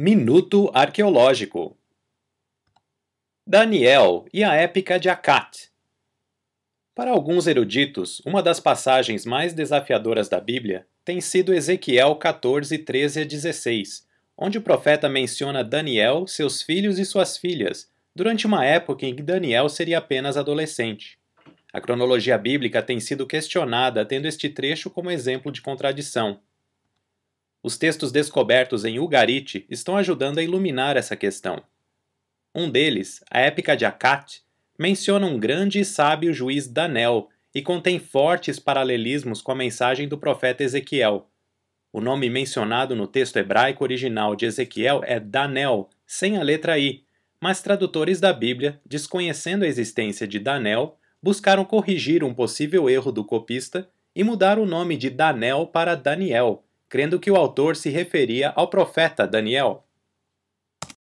Minuto Arqueológico Daniel e a Épica de Acat Para alguns eruditos, uma das passagens mais desafiadoras da Bíblia tem sido Ezequiel 14, 13 a 16, onde o profeta menciona Daniel, seus filhos e suas filhas, durante uma época em que Daniel seria apenas adolescente. A cronologia bíblica tem sido questionada, tendo este trecho como exemplo de contradição. Os textos descobertos em Ugarit estão ajudando a iluminar essa questão. Um deles, a épica de Akat, menciona um grande e sábio juiz Danel e contém fortes paralelismos com a mensagem do profeta Ezequiel. O nome mencionado no texto hebraico original de Ezequiel é Danel, sem a letra I, mas tradutores da Bíblia, desconhecendo a existência de Danel, buscaram corrigir um possível erro do copista e mudar o nome de Danel para Daniel, crendo que o autor se referia ao profeta Daniel,